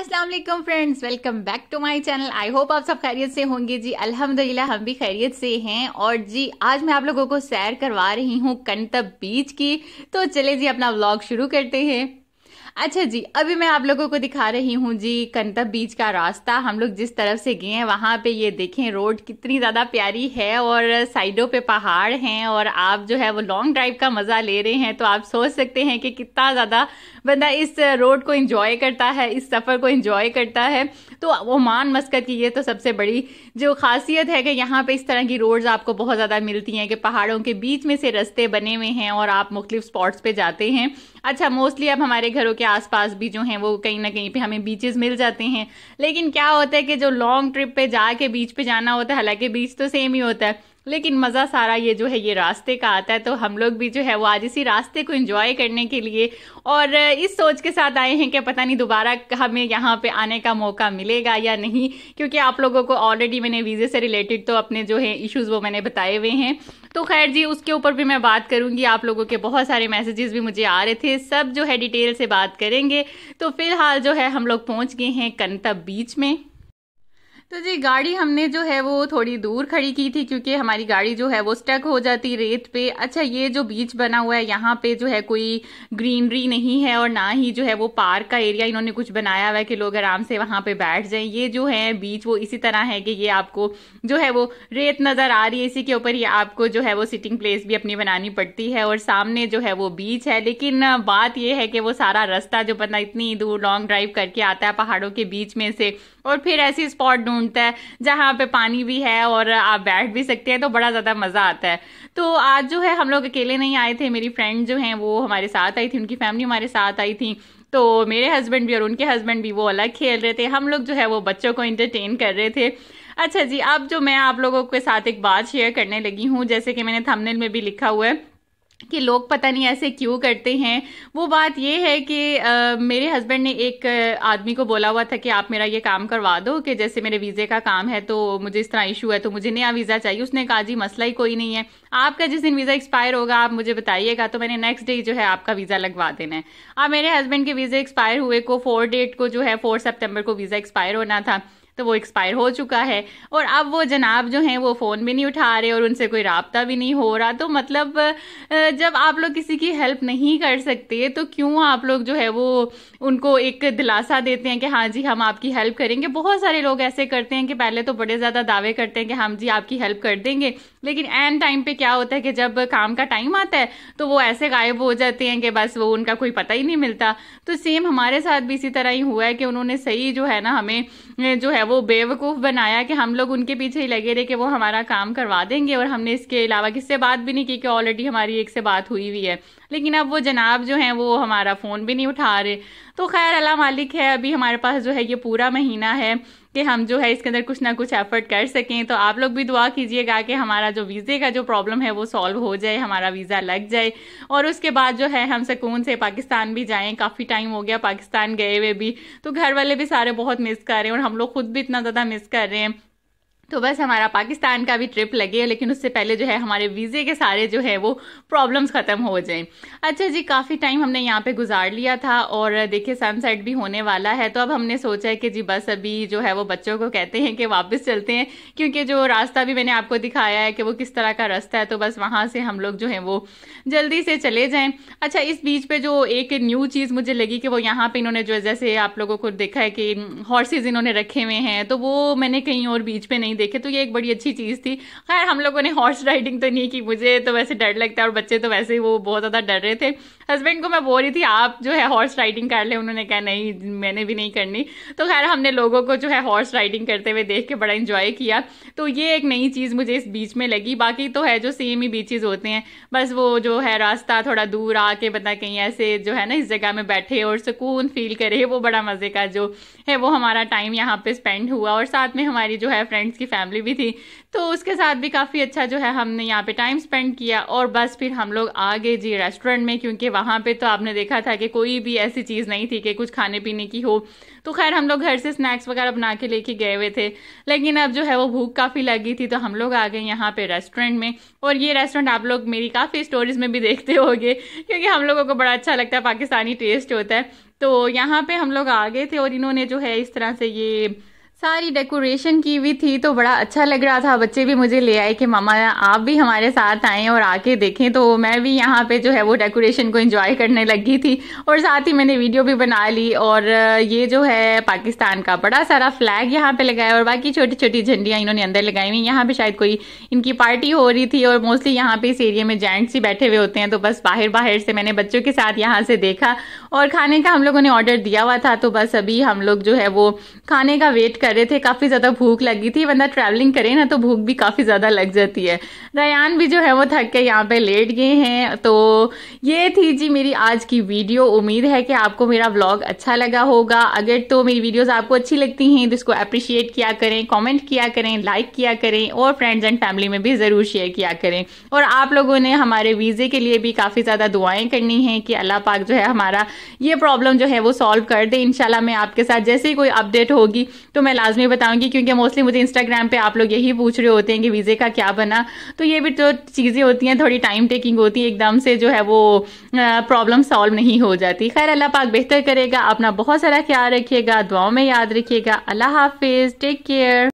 Aslam friends welcome back to my channel I hope आप सब खैरियत से होंगे जी अल्हम्दुलिल्लाह हम भी खैरियत से हैं और जी आज मैं आप लोगों को सैर करवा रही हूँ कंतब बीच की तो चले जी अपना व्लॉग शुरू करते हैं अच्छा जी अभी मैं आप लोगों को दिखा रही हूँ जी कंतब बीच का रास्ता हम लोग जिस तरफ से गए हैं वहाँ पे ये देखें रोड कितनी ज़्यादा प्यारी है और साइडों पे पहाड़ हैं और आप जो है वो लॉन्ग ड्राइव का मज़ा ले रहे हैं तो आप सोच सकते हैं कि कितना ज़्यादा बंदा इस रोड को इंजॉय करता है इस सफ़र को इंजॉय करता है तो ओमान मस्कत की ये तो सबसे बड़ी जो खासियत है कि यहाँ पर इस तरह की रोड्स आपको बहुत ज़्यादा मिलती हैं कि पहाड़ों के बीच में से रस्ते बने हुए हैं और आप मुख्तलिफ स्पॉट्स पर जाते हैं अच्छा मोस्टली अब हमारे घरों के आसपास भी जो हैं वो कहीं ना कहीं पे हमें बीचेस मिल जाते हैं लेकिन क्या होता है कि जो लॉन्ग ट्रिप पे जाके बीच पे जाना होता है हालांकि बीच तो सेम ही होता है लेकिन मज़ा सारा ये जो है ये रास्ते का आता है तो हम लोग भी जो है वो आज इसी रास्ते को इंजॉय करने के लिए और इस सोच के साथ आए हैं कि पता नहीं दोबारा हमें यहाँ पे आने का मौका मिलेगा या नहीं क्योंकि आप लोगों को ऑलरेडी मैंने वीज़े से रिलेटेड तो अपने जो है इश्यूज़ वो मैंने बताए हुए हैं तो खैर जी उसके ऊपर भी मैं बात करूंगी आप लोगों के बहुत सारे मैसेजेस भी मुझे आ रहे थे सब जो है डिटेल से बात करेंगे तो फिलहाल जो है हम लोग पहुंच गए हैं कंतब बीच में तो जी गाड़ी हमने जो है वो थोड़ी दूर खड़ी की थी क्योंकि हमारी गाड़ी जो है वो स्टक हो जाती रेत पे अच्छा ये जो बीच बना हुआ है यहाँ पे जो है कोई ग्रीनरी नहीं है और ना ही जो है वो पार्क का एरिया इन्होंने कुछ बनाया हुआ है कि लोग आराम से वहाँ पे बैठ जाएं ये जो है बीच वो इसी तरह है कि ये आपको जो है वो रेत नज़र आ रही है इसी के ऊपर ये आपको जो है वो सिटिंग प्लेस भी अपनी बनानी पड़ती है और सामने जो है वो बीच है लेकिन बात यह है कि वो सारा रास्ता जो बंदा इतनी दूर लॉन्ग ड्राइव करके आता है पहाड़ों के बीच में से और फिर ऐसी स्पॉट ढूंढ ढूंढता है जहाँ पे पानी भी है और आप बैठ भी सकते हैं तो बड़ा ज़्यादा मज़ा आता है तो आज जो है हम लोग अकेले नहीं आए थे मेरी फ्रेंड जो हैं वो हमारे साथ आई थी उनकी फैमिली हमारे साथ आई थी तो मेरे हस्बैंड भी और उनके हस्बैंड भी वो अलग खेल रहे थे हम लोग जो है वो बच्चों को इंटरटेन कर रहे थे अच्छा जी अब जो मैं आप लोगों के साथ एक बात शेयर करने लगी हूँ जैसे कि मैंने थंबनेल में भी लिखा हुआ है कि लोग पता नहीं ऐसे क्यों करते हैं वो बात ये है कि आ, मेरे हस्बैंड ने एक आदमी को बोला हुआ था कि आप मेरा ये काम करवा दो कि जैसे मेरे वीज़े का काम है तो मुझे इस तरह इशू है तो मुझे नया वीज़ा चाहिए उसने कहा जी मसला ही कोई नहीं है आपका जिस दिन वीज़ा एक्सपायर होगा आप मुझे बताइएगा तो मैंने नेक्स्ट डे जो है आपका वीज़ा लगवा देना है अब मेरे हस्बैंड के वीज़े एक्सपायर हुए को फोर डेट को जो है फोर सेप्टेम्बर को वीज़ा एक्सपायर होना था तो वो एक्सपायर हो चुका है और अब वो जनाब जो हैं वो फ़ोन भी नहीं उठा रहे और उनसे कोई रबता भी नहीं हो रहा तो मतलब जब आप लोग किसी की हेल्प नहीं कर सकते तो क्यों आप लोग जो है वो उनको एक दिलासा देते हैं कि हाँ जी हम आपकी हेल्प करेंगे बहुत सारे लोग ऐसे करते हैं कि पहले तो बड़े ज़्यादा दावे करते हैं कि हम जी आपकी हेल्प कर देंगे लेकिन एंड टाइम पे क्या होता है कि जब काम का टाइम आता है तो वो ऐसे गायब हो जाते हैं कि बस वो उनका कोई पता ही नहीं मिलता तो सेम हमारे साथ भी इसी तरह ही हुआ है कि उन्होंने सही जो है ना हमें जो है वो बेवकूफ़ बनाया कि हम लोग उनके पीछे ही लगे रहे कि वो हमारा काम करवा देंगे और हमने इसके अलावा किससे बात भी नहीं की कि ऑलरेडी हमारी एक से बात हुई हुई है लेकिन अब वो जनाब जो हैं वो हमारा फ़ोन भी नहीं उठा रहे तो खैर अल्लाह मालिक है अभी हमारे पास जो है ये पूरा महीना है कि हम जो है इसके अंदर कुछ ना कुछ एफर्ट कर सकें तो आप लोग भी दुआ कीजिएगा कि हमारा जो वीज़े का जो प्रॉब्लम है वो सॉल्व हो जाए हमारा वीज़ा लग जाए और उसके बाद जो है हम सुकून से पाकिस्तान भी जाएँ काफ़ी टाइम हो गया पाकिस्तान गए हुए भी तो घर वाले भी सारे बहुत मिस कर रहे हैं और हम लोग खुद भी इतना ज़्यादा मिस कर रहे हैं तो बस हमारा पाकिस्तान का भी ट्रिप लगे लेकिन उससे पहले जो है हमारे वीज़े के सारे जो है वो प्रॉब्लम्स ख़त्म हो जाएं अच्छा जी काफ़ी टाइम हमने यहाँ पे गुजार लिया था और देखिए सनसेट भी होने वाला है तो अब हमने सोचा है कि जी बस अभी जो है वो बच्चों को कहते हैं कि वापस चलते हैं क्योंकि जो रास्ता भी मैंने आपको दिखाया है कि वो किस तरह का रास्ता है तो बस वहाँ से हम लोग जो है वो जल्दी से चले जाएँ अच्छा इस बीच पर जो एक न्यू चीज़ मुझे लगी कि वो यहाँ पर इन्होंने जो जैसे आप लोगों को देखा है कि हॉर्सेज इन्होंने रखे हुए हैं तो वो मैंने कहीं और बीच पर नहीं देखे तो ये एक बड़ी अच्छी चीज़ थी खैर हम लोगों ने हॉर्स राइडिंग तो नहीं की मुझे तो वैसे डर लगता है और बच्चे तो वैसे ही वो बहुत ज़्यादा डर रहे थे हस्बैंड को मैं बोल रही थी आप जो है हॉर्स राइडिंग कर ले उन्होंने कहा नहीं मैंने भी नहीं करनी तो खैर हमने लोगों को जो है हॉर्स राइडिंग करते हुए देख के बड़ा इंजॉय किया तो ये एक नई चीज़ मुझे इस बीच में लगी बाकी तो है जो सेम ही बीचेस होते हैं बस वो जो है रास्ता थोड़ा दूर आके बता कहीं ऐसे जो है ना इस जगह में बैठे और सुकून फील करे वो बड़ा मज़े का जो है वो हमारा टाइम यहाँ पे स्पेंड हुआ और साथ में हमारी जो है फ्रेंड्स की फैमिली भी थी तो उसके साथ भी काफ़ी अच्छा जो है हमने यहाँ पे टाइम स्पेंड किया और बस फिर हम लोग आगे जी रेस्टोरेंट में क्योंकि वहाँ पे तो आपने देखा था कि कोई भी ऐसी चीज़ नहीं थी कि कुछ खाने पीने की हो तो खैर हम लोग घर से स्नैक्स वगैरह बना के लेके गए हुए थे लेकिन अब जो है वो भूख काफ़ी लगी थी तो हम लोग आ गए यहाँ पे रेस्टोरेंट में और ये रेस्टोरेंट आप लोग मेरी काफ़ी स्टोरीज में भी देखते हो क्योंकि हम लोगों को बड़ा अच्छा लगता है पाकिस्तानी टेस्ट होता है तो यहाँ पे हम लोग आ गए थे और इन्होंने जो है इस तरह से ये सारी डेकोरेशन की हुई थी तो बड़ा अच्छा लग रहा था बच्चे भी मुझे ले आए कि मामा आप भी हमारे साथ आए और आके देखें तो मैं भी यहाँ पे जो है वो डेकोरेशन को एंजॉय करने लगी थी और साथ ही मैंने वीडियो भी बना ली और ये जो है पाकिस्तान का बड़ा सारा फ्लैग यहाँ पे लगाया और बाकी छोटी छोटी झंडियाँ इन्होंने अंदर लगाई हुई यहाँ पे शायद कोई इनकी पार्टी हो रही थी और मोस्टली यहाँ पे इस एरिया में जेंट्स ही बैठे हुए होते हैं तो बस बाहर बाहर से मैंने बच्चों के साथ यहाँ से देखा और खाने का हम लोगों ने ऑर्डर दिया हुआ था तो बस अभी हम लोग जो है वो खाने का वेट कर कर रहे थे काफ़ी ज़्यादा भूख लगी थी बंदा ट्रैवलिंग करे ना तो भूख भी काफ़ी ज़्यादा लग जाती है रयान भी जो है वो थक के यहाँ पे लेट गए हैं तो ये थी जी मेरी आज की वीडियो उम्मीद है कि आपको मेरा व्लॉग अच्छा लगा होगा अगर तो मेरी वीडियोज़ आपको अच्छी लगती हैं तो इसको अप्रिशिएट किया करें कॉमेंट किया करें लाइक किया करें और फ्रेंड्स एंड फैमिली में भी ज़रूर शेयर किया करें और आप लोगों ने हमारे वीज़े के लिए भी काफ़ी ज़्यादा दुआएं करनी हैं कि अल्लाह पाक जो है हमारा ये प्रॉब्लम जो है वो सॉल्व कर दे इनशाला मैं आपके साथ जैसे ही कोई अपडेट होगी तो मैं लाजमी बताऊंगी क्योंकि मोस्टली मुझे इंस्टाग्राम पे आप लोग यही पूछ रहे होते हैं कि वीज़े का क्या बना तो ये भी तो चीज़ें होती हैं थोड़ी टाइम टेकिंग होती है एकदम से जो है वो प्रॉब्लम सॉल्व नहीं हो जाती खैर अल्लाह पाक बेहतर करेगा अपना बहुत सारा ख्याल रखिएगा दुआओं में याद रखिएगा अल्लाह हाफिज़ टेक केयर